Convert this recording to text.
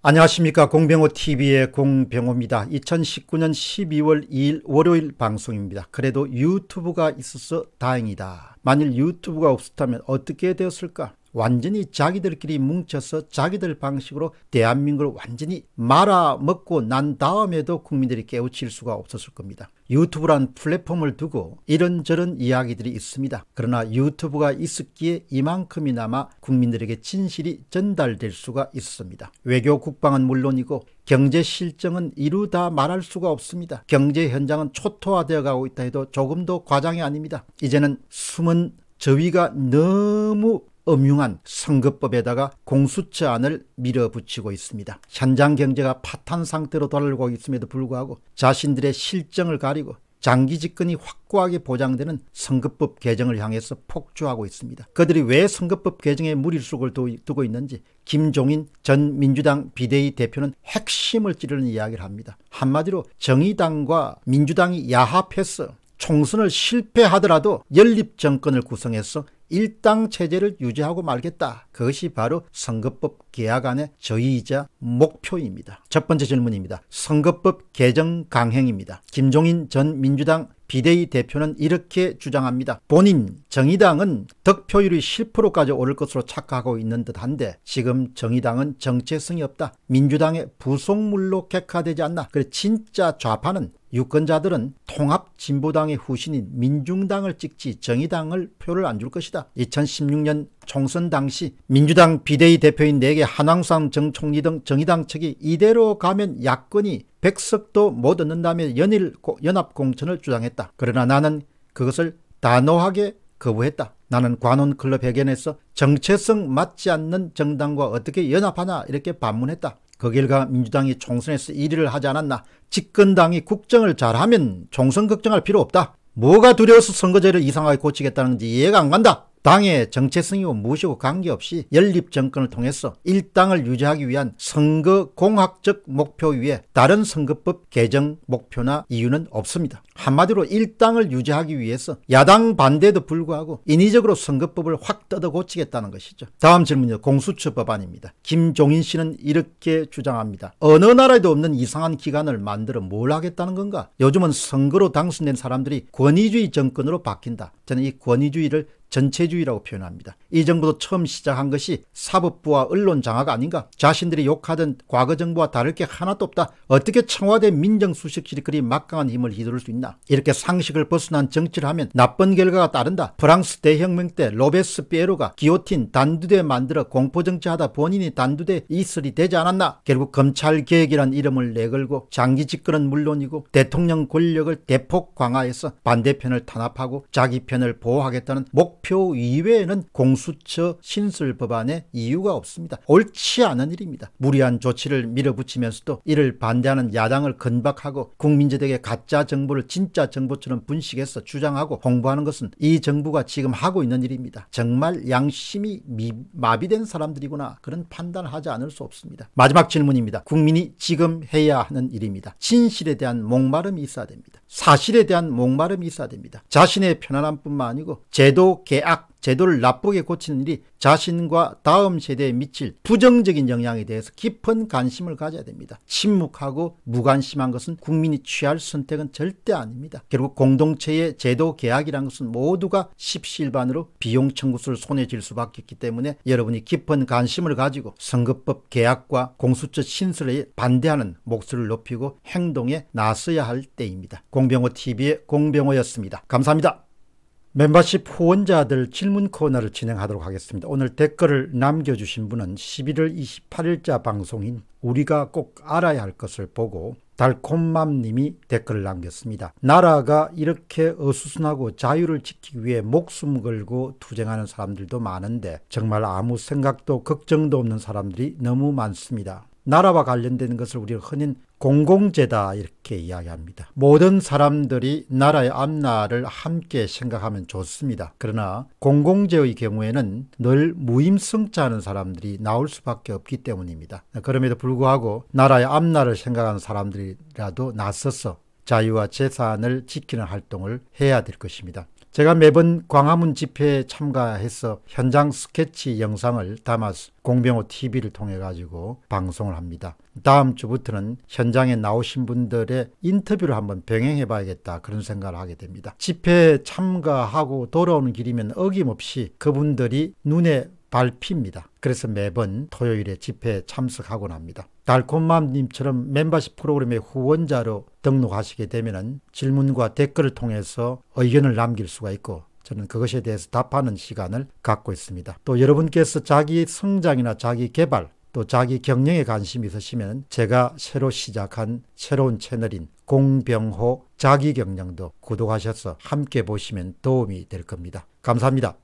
안녕하십니까 공병호TV의 공병호입니다. 2019년 12월 2일 월요일 방송입니다. 그래도 유튜브가 있어서 다행이다. 만일 유튜브가 없었다면 어떻게 되었을까? 완전히 자기들끼리 뭉쳐서 자기들 방식으로 대한민국을 완전히 말아먹고 난 다음에도 국민들이 깨우칠 수가 없었을 겁니다. 유튜브란 플랫폼을 두고 이런저런 이야기들이 있습니다. 그러나 유튜브가 있었기에 이만큼이나마 국민들에게 진실이 전달될 수가 있습니다. 었 외교 국방은 물론이고 경제 실정은 이루다 말할 수가 없습니다. 경제 현장은 초토화되어 가고 있다 해도 조금도 과장이 아닙니다. 이제는 숨은 저위가 너무 엄흉한 선거법에다가 공수처안을 밀어붙이고 있습니다. 현장 경제가 파탄 상태로 돌아가고 있음에도 불구하고 자신들의 실정을 가리고 장기 집권이 확고하게 보장되는 선거법 개정을 향해서 폭주하고 있습니다. 그들이 왜 선거법 개정에 무리수를 두고 있는지 김종인 전 민주당 비대위 대표는 핵심을 찌르는 이야기를 합니다. 한마디로 정의당과 민주당이 야합해서 총선을 실패하더라도 연립 정권을 구성해서 일당 체제를 유지하고 말겠다. 그것이 바로 선거법 개혁안의 저의이자 목표입니다. 첫 번째 질문입니다. 선거법 개정 강행입니다. 김종인 전 민주당 비대위 대표는 이렇게 주장합니다. 본인 정의당은 득표율이 10%까지 오를 것으로 착각하고 있는 듯한데 지금 정의당은 정체성이 없다. 민주당의 부속물로 객화되지 않나. 그래 진짜 좌파는 유권자들은 통합 진보당의 후신인 민중당을 찍지 정의당을 표를 안 줄 것이다. 2016년 총선 당시 민주당 비대위 대표인 내게 한황상 정 총리 등 정의당 측이 이대로 가면 야권이 백석도못 얻는다며 연일 연합 공천을 주장했다. 그러나 나는 그것을 단호하게 거부했다. 나는 관원클럽 회견에서 정체성 맞지 않는 정당과 어떻게 연합하나 이렇게 반문했다. 그 결과 민주당이 총선에서 1위를 하지 않았나 집권당이 국정을 잘하면 총선 걱정할 필요 없다. 뭐가 두려워서 선거제를 이상하게 고치겠다는지 이해가 안 간다. 당의 정체성이고 무엇이고 관계없이 연립정권을 통해서 일당을 유지하기 위한 선거 공학적 목표 위에 다른 선거법 개정 목표나 이유는 없습니다. 한마디로 일당을 유지하기 위해서 야당 반대도 불구하고 인위적으로 선거법을 확 뜯어 고치겠다는 것이죠. 다음 질문은 공수처 법안입니다. 김종인 씨는 이렇게 주장합니다. 어느 나라에도 없는 이상한 기관을 만들어 뭘 하겠다는 건가? 요즘은 선거로 당선된 사람들이 권위주의 정권으로 바뀐다. 저는 이 권위주의를 전체주의라고 표현합니다. 이 정부도 처음 시작한 것이 사법부와 언론 장악 아닌가? 자신들이 욕하던 과거 정부와 다를 게 하나도 없다. 어떻게 청와대 민정수석실이 그리 막강한 힘을 휘두를 수 있나? 이렇게 상식을 벗어난 정치를 하면 나쁜 결과가 따른다. 프랑스 대혁명 때 로베스 피에로가 기오틴 단두대 만들어 공포정치하다 본인이 단두대 이슬이 되지 않았나? 결국 검찰개혁이란 이름을 내걸고 장기 집권은 물론이고 대통령 권력을 대폭 강화해서 반대편을 탄압하고 자기 편을 보호하겠다는 목 목표 이외에는 공수처 신설 법안에 이유가 없습니다. 옳지 않은 일입니다. 무리한 조치를 밀어붙이면서도 이를 반대하는 야당을 건박하고 국민들에게 가짜 정보를 진짜 정보처럼 분식해서 주장하고 홍보하는 것은 이 정부가 지금 하고 있는 일입니다. 정말 양심이 미, 마비된 사람들이구나 그런 판단 하지 않을 수 없습니다. 마지막 질문입니다. 국민이 지금 해야 하는 일입니다. 진실에 대한 목마름이 있어야 됩니다. 사실에 대한 목마름이 있어야 됩니다. 자신의 편안함뿐만 아니고 제도 계약, 제도를 나쁘게 고치는 일이 자신과 다음 세대에 미칠 부정적인 영향에 대해서 깊은 관심을 가져야 됩니다. 침묵하고 무관심한 것은 국민이 취할 선택은 절대 아닙니다. 결국 공동체의 제도 계약이란 것은 모두가 십시일반으로 비용 청구수를 손에 쥘 수밖에 없기 때문에 여러분이 깊은 관심을 가지고 선거법 계약과 공수처 신설에 반대하는 목소리를 높이고 행동에 나서야 할 때입니다. 공병호 TV의 공병호였습니다. 감사합니다. 멤버십 후원자들 질문 코너를 진행하도록 하겠습니다. 오늘 댓글을 남겨주신 분은 11월 28일자 방송인 우리가 꼭 알아야 할 것을 보고 달콤맘님이 댓글을 남겼습니다. 나라가 이렇게 어수선하고 자유를 지키기 위해 목숨 걸고 투쟁하는 사람들도 많은데 정말 아무 생각도 걱정도 없는 사람들이 너무 많습니다. 나라와 관련된 것을 우리가 흔히 공공재다 이렇게 이야기합니다. 모든 사람들이 나라의 앞날을 함께 생각하면 좋습니다. 그러나 공공재의 경우에는 늘 무임승차하는 사람들이 나올 수밖에 없기 때문입니다. 그럼에도 불구하고 나라의 앞날을 생각하는 사람들이라도 나서서 자유와 재산을 지키는 활동을 해야 될 것입니다. 제가 매번 광화문 집회에 참가해서 현장 스케치 영상을 담아서 공병호 TV를 통해 가지고 방송을 합니다. 다음 주부터는 현장에 나오신 분들의 인터뷰를 한번 병행해 봐야겠다 그런 생각을 하게 됩니다. 집회에 참가하고 돌아오는 길이면 어김없이 그분들이 눈에 밟힙니다. 그래서 매번 토요일에 집회에 참석하곤 합니다. 달콤맘님처럼 멤버십 프로그램의 후원자로 등록하시게 되면 질문과 댓글을 통해서 의견을 남길 수가 있고 저는 그것에 대해서 답하는 시간을 갖고 있습니다. 또 여러분께서 자기 성장이나 자기 개발 또 자기 경영에 관심이 있으시면 제가 새로 시작한 새로운 채널인 공병호 자기경영도 구독하셔서 함께 보시면 도움이 될 겁니다. 감사합니다.